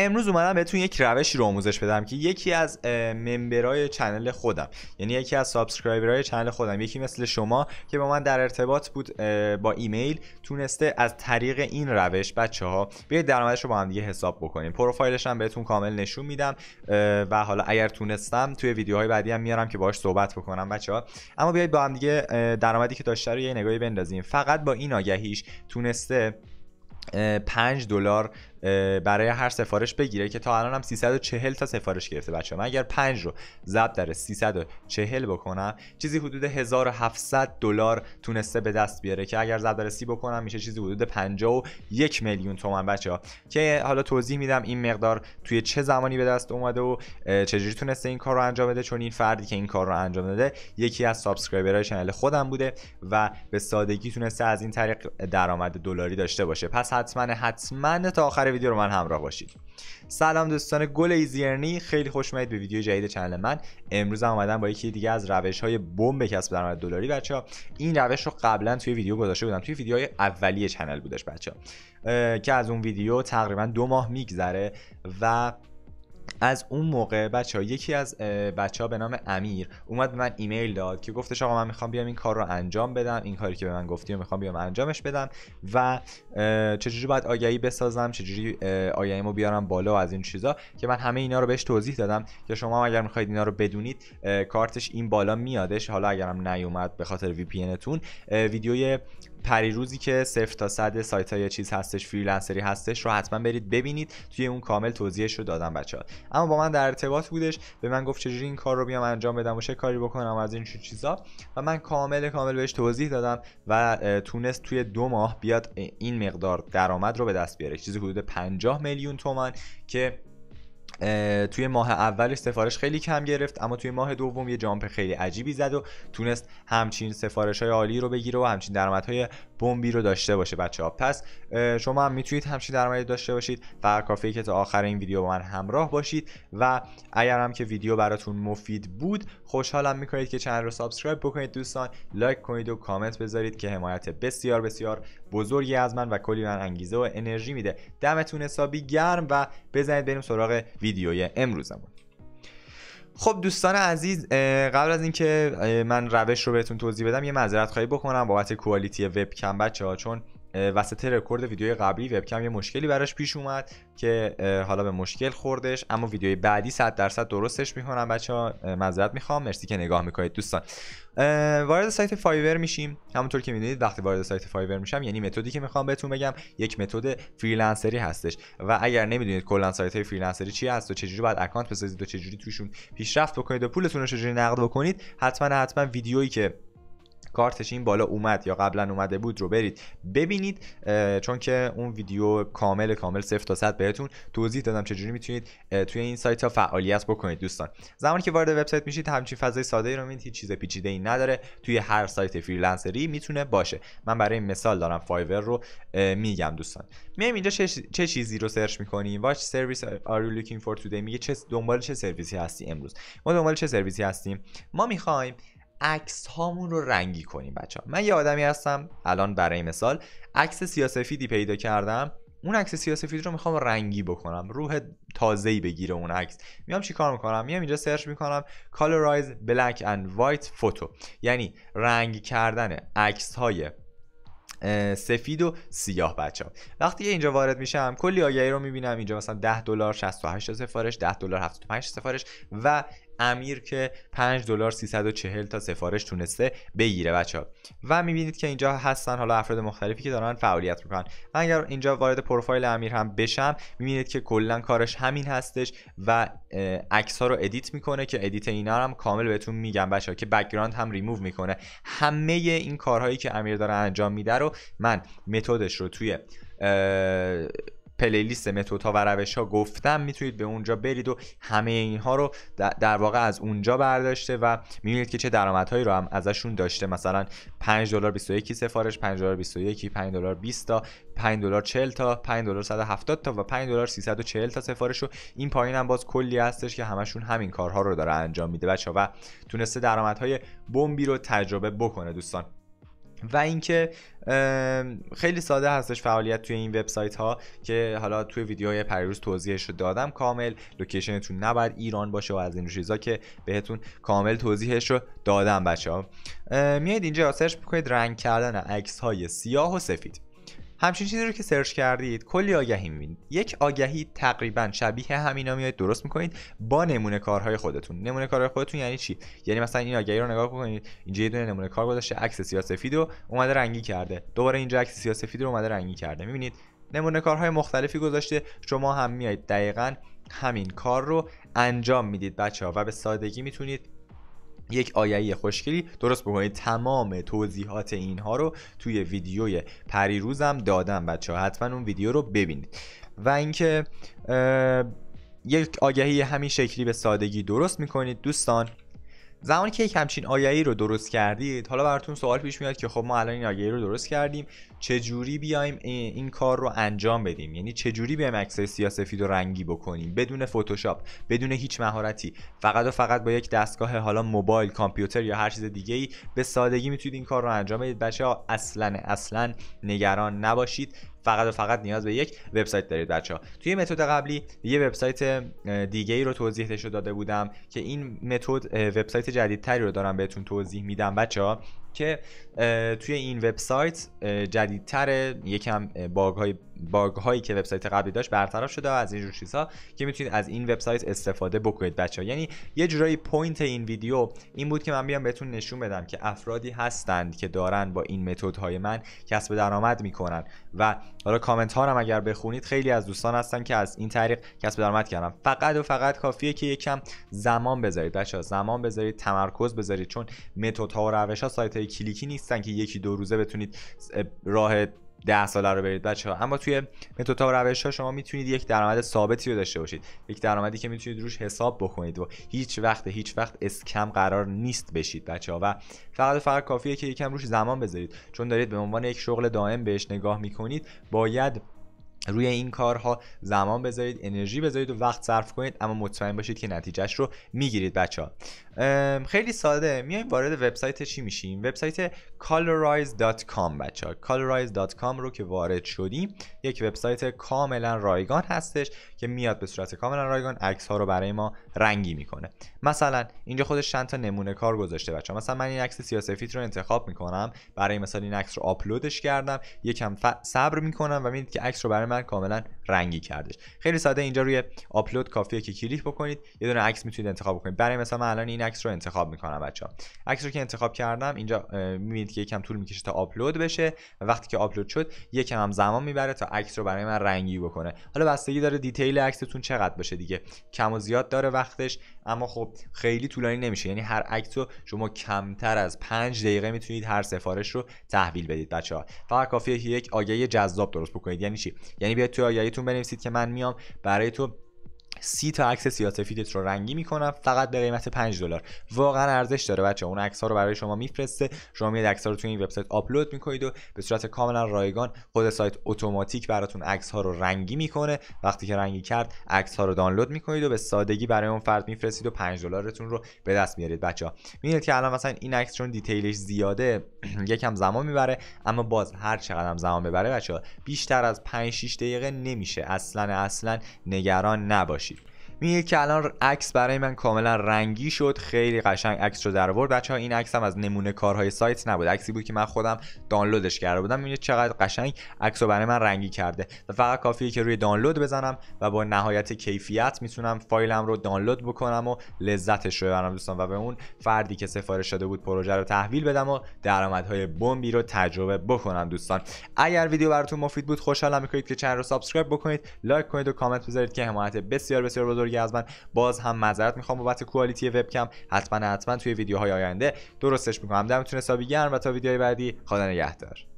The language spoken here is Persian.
امروز اومدم بهتون یک روشی رو آموزش بدم که یکی از ممبرای چنل خودم یعنی یکی از سابسکرایبرای چنل خودم یکی مثل شما که با من در ارتباط بود با ایمیل تونسته از طریق این روش بچه ها بیاید درآمدش رو با هم دیگه حساب بکنیم پروفایلش هم بهتون کامل نشون میدم و حالا اگر تونستم توی ویدیوهای بعدی هم میارم که باهاش صحبت بکنم بچه ها اما بیاید با هم دیگه درآمدی که داشته رو یه نگاهی بندازیم فقط با این آگهیش تونسته 5 دلار برای هر سفارش بگیره که تا الان هم 340 تا سفارش گرفته بچه من اگر 5 رو ضرب در 340 بکنم چیزی حدود 1700 دلار تونسته به دست بیاره که اگر ضبط در 30 بکنم میشه چیزی حدود 51 میلیون تومن بچه ها که حالا توضیح میدم این مقدار توی چه زمانی به دست اومده و چجوری تونسته این کار رو انجام بده چون این فردی که این کار رو انجام داده یکی از سابسکرایبرهای کانال خودم بوده و به سادگی تونسته از این طریق درآمد دلاری داشته باشه پس حتما حتما تا آخر ویدیو رو من همراه باشید سلام دوستان گل ایزیرنی خیلی خوش به ویدیو جدید چنل من امروز هم اومدم با یکی دیگه از روش های بمب کسب درآمد دلاری بچه ها این روش رو قبلا توی ویدیو گذاشته بودم توی ویدیوهای اولیه چنل بودش بچه ها. که از اون ویدیو تقریبا دو ماه میگذره و از اون موقع بچه ها یکی از بچه ها به نام امیر اومد به من ایمیل داد که گفتش آقا من میخوام بیام این کار رو انجام بدم این کاری که به من گفتی و میخوام بیام انجامش بدم و چجوری باید آگهی بسازم چجوری آگهیمو بیارم بالا و از این چیزا که من همه اینا رو بهش توضیح دادم که شما اگر میخواید اینا رو بدونید کارتش این بالا میادش حالا اگرم نیومد به خاطر وی پی ویدیوی روزی که صفر تا صد سایت های چیز هستش فریلنسری هستش رو حتما برید ببینید توی اون کامل توضیحش رو دادم بچه ها اما با من در ارتباط بودش به من گفت چجوری این کار رو بیام انجام بدم و چه کاری بکنم از این چیزا و من کامل کامل بهش توضیح دادم و تونست توی دو ماه بیاد این مقدار درآمد رو به دست بیاره چیزی حدود 50 میلیون تومن که توی ماه اولش سفارش خیلی کم گرفت اما توی ماه دوم یه جامپ خیلی عجیبی زد و تونست همچین سفارش های عالی رو بگیره و همچین های بمبی رو داشته باشه بچه ها پس شما هم میتونید همچین درآمدی داشته باشید فقط کافیه که تا آخر این ویدیو با من همراه باشید و اگر هم که ویدیو براتون مفید بود خوشحالم میکنید که چند رو سابسکرایب بکنید دوستان لایک کنید و کامنت بذارید که حمایت بسیار بسیار بزرگی از من و کلی من انگیزه و انرژی میده دمتون حسابی گرم و بزنید بریم سراغ ویدیو ویدیوی امروزمون خب دوستان عزیز قبل از اینکه من روش رو بهتون توضیح بدم یه معذرت خواهی بکنم بابت کوالیتی وبکم بچه ها چون وسط رکورد ویدیوی قبلی وبکم یه مشکلی براش پیش اومد که حالا به مشکل خوردش اما ویدیوی بعدی 100 درصد درستش میکنم بچه ها معذرت میخوام مرسی که نگاه میکنید دوستان وارد سایت فایور میشیم همونطور که میدونید وقتی وارد سایت فایور میشم یعنی متدی که میخوام بهتون بگم یک متد فریلنسری هستش و اگر نمیدونید کلا سایت های فریلنسری چی هست و چجوری باید اکانت بسازید و چجوری توشون پیشرفت بکنید و پولتون رو چجوری نقد بکنید حتما حتما ویدیویی که کارتش این بالا اومد یا قبلا اومده بود رو برید ببینید چون که اون ویدیو کامل کامل صفر تا صد بهتون توضیح دادم چجوری میتونید توی این سایت ها فعالیت بکنید دوستان زمانی که وارد وبسایت میشید همچین فضای ساده ای رو میبینید هیچ چیز پیچیده ای نداره توی هر سایت فریلنسری میتونه باشه من برای مثال دارم فایور رو میگم دوستان میایم اینجا چه, چیزی رو سرچ میکنیم واچ سرویس آر یو لوکینگ فور تودی میگه دنبال چه سرویسی هستی امروز ما دنبال چه سرویسی هستیم ما میخوایم عکس هامون رو رنگی کنیم بچه ها. من یه آدمی هستم الان برای مثال عکس سیاسفیدی پیدا کردم اون عکس سفید رو میخوام رنگی بکنم روح تازه ای بگیره اون عکس میام چیکار میکنم میام اینجا سرچ میکنم colorize black and white photo یعنی رنگ کردن عکس های سفید و سیاه بچه ها. وقتی اینجا وارد میشم کلی آگهی رو میبینم اینجا مثلا 10 دلار 68 سفارش 10 دلار 75 سفارش و امیر که 5 دلار 340 تا سفارش تونسته بگیره بچه و میبینید که اینجا هستن حالا افراد مختلفی که دارن فعالیت میکنن من اگر اینجا وارد پروفایل امیر هم بشم میبینید که کلا کارش همین هستش و عکس ها رو ادیت میکنه که ادیت اینا هم کامل بهتون میگم بچه که بکگراند هم ریموو میکنه همه این کارهایی که امیر داره انجام میده رو من متدش رو توی پلیلیست متوتا و روش ها گفتم میتونید به اونجا برید و همه اینها رو در واقع از اونجا برداشته و میبینید که چه درآمدهایی رو هم ازشون داشته مثلا 5 دلار 21 سفارش 5 دلار 21 5 دلار 20 تا 5 دلار 40 تا 5 دلار 170 تا و 5 دلار 340 تا سفارش و این پایین هم باز کلی هستش که همشون همین کارها رو داره انجام میده بچه و تونسته درآمدهای بمبی رو تجربه بکنه دوستان و اینکه خیلی ساده هستش فعالیت توی این وبسایت ها که حالا توی ویدیوهای پریروز توضیحش رو دادم کامل لوکیشنتون نباید ایران باشه و از این چیزا که بهتون کامل توضیحش رو دادم بچه ها اینجا سرچ بکنید رنگ کردن عکس های سیاه و سفید همچین چیزی رو که سرچ کردید کلی آگهی میبینید یک آگهی تقریبا شبیه همینا میاد درست میکنید با نمونه کارهای خودتون نمونه کارهای خودتون یعنی چی یعنی مثلا این آگهی رو نگاه کنید اینجا یه دونه نمونه کار گذاشته عکس سیاسفید رو اومده رنگی کرده دوباره اینجا عکس سیاسفید رو اومده رنگی کرده میبینید نمونه کارهای مختلفی گذاشته شما هم میایید دقیقا همین کار رو انجام میدید بچه ها و به سادگی میتونید یک آیه خوشگلی درست بکنید تمام توضیحات اینها رو توی ویدیوی پریروزم دادم بچه ها حتما اون ویدیو رو ببینید و اینکه یک آگهی همین شکلی به سادگی درست میکنید دوستان زمانی که یک همچین آیه رو درست کردید حالا براتون سوال پیش میاد که خب ما الان این آیه رو درست کردیم چجوری بیایم این کار رو انجام بدیم یعنی چجوری بیایم عکسای سیاسفید و رنگی بکنیم بدون فتوشاپ بدون هیچ مهارتی فقط و فقط با یک دستگاه حالا موبایل کامپیوتر یا هر چیز دیگه ای به سادگی میتونید این کار رو انجام بدید بچه ها اصلا اصلا نگران نباشید فقط و فقط نیاز به یک وبسایت دارید بچه توی متد قبلی یه وبسایت دیگه ای رو توضیح داده بودم که این متد وبسایت جدیدتری رو دارم بهتون توضیح میدم بچه ها که توی این وبسایت جدیدتر یکم باگ های باگ هایی که وبسایت قبلی داشت برطرف شده و از جور چیزها که میتونید از این وبسایت استفاده بکنید بچه ها. یعنی یه جورایی پوینت این ویدیو این بود که من بیام بهتون نشون بدم که افرادی هستند که دارن با این های من کسب درآمد میکنن و حالا کامنت ها هم اگر بخونید خیلی از دوستان هستن که از این طریق کسب درآمد کردن فقط و فقط کافیه که یکم زمان بذارید بچه زمان بذارید تمرکز بذارید چون متدها و روش ها سایت کلیکی نیستن که یکی دو روزه بتونید راه ده ساله رو برید بچه ها اما توی متوتا و روش ها شما میتونید یک درآمد ثابتی رو داشته باشید یک درآمدی که میتونید روش حساب بکنید و هیچ وقت هیچ وقت اسکم قرار نیست بشید بچه ها و فقط فقط کافیه که یکم روش زمان بذارید چون دارید به عنوان یک شغل دائم بهش نگاه میکنید باید روی این کارها زمان بذارید انرژی بذارید و وقت صرف کنید اما مطمئن باشید که نتیجهش رو میگیرید بچه ها خیلی ساده میایم وارد وبسایت چی میشیم وبسایت colorize.com بچه ها colorize.com رو که وارد شدیم یک وبسایت کاملا رایگان هستش که میاد به صورت کاملا رایگان عکس ها رو برای ما رنگی میکنه مثلا اینجا خودش چند تا نمونه کار گذاشته بچه مثلا من این عکس سیاسفیت رو انتخاب میکنم برای مثال این عکس رو آپلودش کردم یکم صبر میکنم و میبینید که عکس رو برای من کاملا رنگی کردش خیلی ساده اینجا روی آپلود کافیه که کلیک بکنید یه دونه عکس میتونید انتخاب بکنید برای مثلا من الان این عکس رو انتخاب میکنم بچه ها عکس رو که انتخاب کردم اینجا میبینید که یکم طول میکشه تا آپلود بشه و وقتی که آپلود شد یکم هم زمان میبره تا عکس رو برای من رنگی بکنه حالا بستگی داره دیتیل عکستون چقدر باشه دیگه کم و زیاد داره وقتش اما خب خیلی طولانی نمیشه یعنی هر عکس رو شما کمتر از 5 دقیقه میتونید هر سفارش رو تحویل بدید بچه ها فقط کافیه یک آگهی جذاب درست بکنید یعنی چی یعنی بیاید توی آگهیتون بنویسید که من میام برای تو سی تا عکس سیاسفیدت رو رنگی میکنم فقط به قیمت 5 دلار واقعا ارزش داره بچه اون عکس ها رو برای شما میفرسته شما میاد عکس ها رو توی این وبسایت آپلود میکنید و به صورت کاملا رایگان خود سایت اتوماتیک براتون عکس ها رو رنگی میکنه وقتی که رنگی کرد عکس ها رو دانلود میکنید و به سادگی برای اون فرد میفرستید و 5 دلارتون رو به دست میارید بچه ها که الان مثلا این عکس چون دیتیلش زیاده یکم زمان میبره اما باز هر چقدر هم زمان ببره بچه ها بیشتر از 5 6 دقیقه نمیشه اصلا اصلا نگران نباشید میگه که الان عکس برای من کاملا رنگی شد خیلی قشنگ عکس رو در آورد بچه‌ها این عکس هم از نمونه کارهای سایت نبود عکسی بود که من خودم دانلودش کرده بودم میگه چقدر قشنگ عکس رو برای من رنگی کرده و فقط کافیه که روی دانلود بزنم و با نهایت کیفیت میتونم فایلم رو دانلود بکنم و لذتش رو ببرم دوستان و به اون فردی که سفارش داده بود پروژه رو تحویل بدم و درآمدهای بمبی رو تجربه بکنم دوستان اگر ویدیو براتون مفید بود خوشحالم میکنید که چنل رو سابسکرایب بکنید لایک کنید و کامنت بذارید که حمایت بسیار بسیار بزرگ بزرگی از من باز هم معذرت میخوام بابت کوالیتی وبکم حتما حتما توی ویدیوهای آینده درستش میکنم دمتون حسابی گرم و تا ویدیوهای بعدی خدا نگهدار